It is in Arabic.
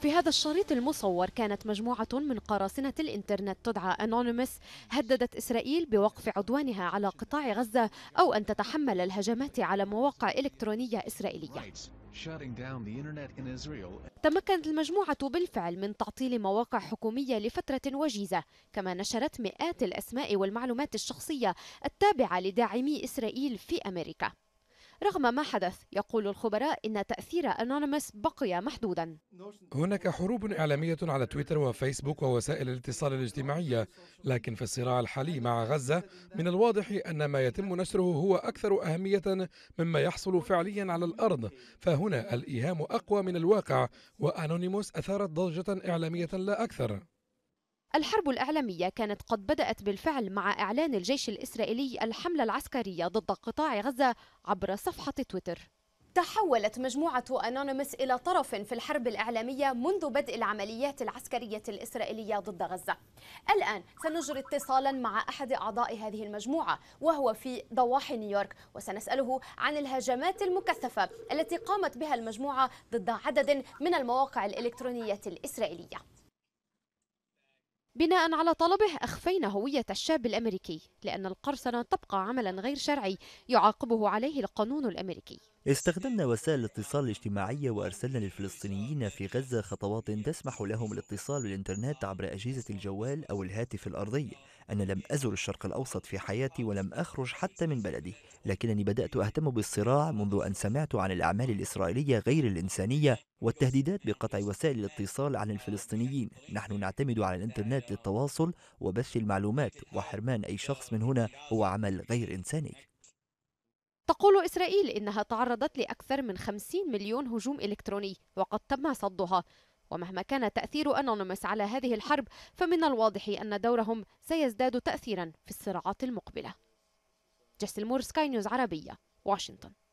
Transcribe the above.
في هذا الشريط المصور كانت مجموعة من قراصنة الإنترنت تدعى أنونيمس هددت إسرائيل بوقف عدوانها على قطاع غزة أو أن تتحمل الهجمات على مواقع إلكترونية إسرائيلية تمكنت المجموعة بالفعل من تعطيل مواقع حكومية لفترة وجيزة كما نشرت مئات الأسماء والمعلومات الشخصية التابعة لداعمي إسرائيل في أمريكا رغم ما حدث يقول الخبراء إن تأثير أنونيمس بقي محدودا هناك حروب إعلامية على تويتر وفيسبوك ووسائل الاتصال الاجتماعية لكن في الصراع الحالي مع غزة من الواضح أن ما يتم نشره هو أكثر أهمية مما يحصل فعليا على الأرض فهنا الإيهام أقوى من الواقع وأنونيموس أثارت ضجة إعلامية لا أكثر الحرب الإعلامية كانت قد بدأت بالفعل مع إعلان الجيش الإسرائيلي الحملة العسكرية ضد قطاع غزة عبر صفحة تويتر تحولت مجموعة أنونيمس إلى طرف في الحرب الإعلامية منذ بدء العمليات العسكرية الإسرائيلية ضد غزة الآن سنجري اتصالا مع أحد أعضاء هذه المجموعة وهو في ضواحي نيويورك وسنسأله عن الهجمات المكثفة التي قامت بها المجموعة ضد عدد من المواقع الإلكترونية الإسرائيلية بناء على طلبه أخفينا هوية الشاب الأمريكي لأن القرصنة تبقى عملا غير شرعي يعاقبه عليه القانون الأمريكي استخدمنا وسائل الاتصال الاجتماعية وأرسلنا للفلسطينيين في غزة خطوات تسمح لهم الاتصال بالإنترنت عبر أجهزة الجوال أو الهاتف الأرضي أنا لم أزر الشرق الأوسط في حياتي ولم أخرج حتى من بلدي لكنني بدأت أهتم بالصراع منذ أن سمعت عن الأعمال الإسرائيلية غير الإنسانية والتهديدات بقطع وسائل الاتصال عن الفلسطينيين نحن نعتمد على الإنترنت للتواصل وبث المعلومات وحرمان أي شخص من هنا هو عمل غير إنساني تقول إسرائيل إنها تعرضت لأكثر من 50 مليون هجوم إلكتروني وقد تم صدها ومهما كان تأثير أنونيمس على هذه الحرب فمن الواضح أن دورهم سيزداد تأثيرا في الصراعات المقبلة جسل مور سكاي نيوز عربية واشنطن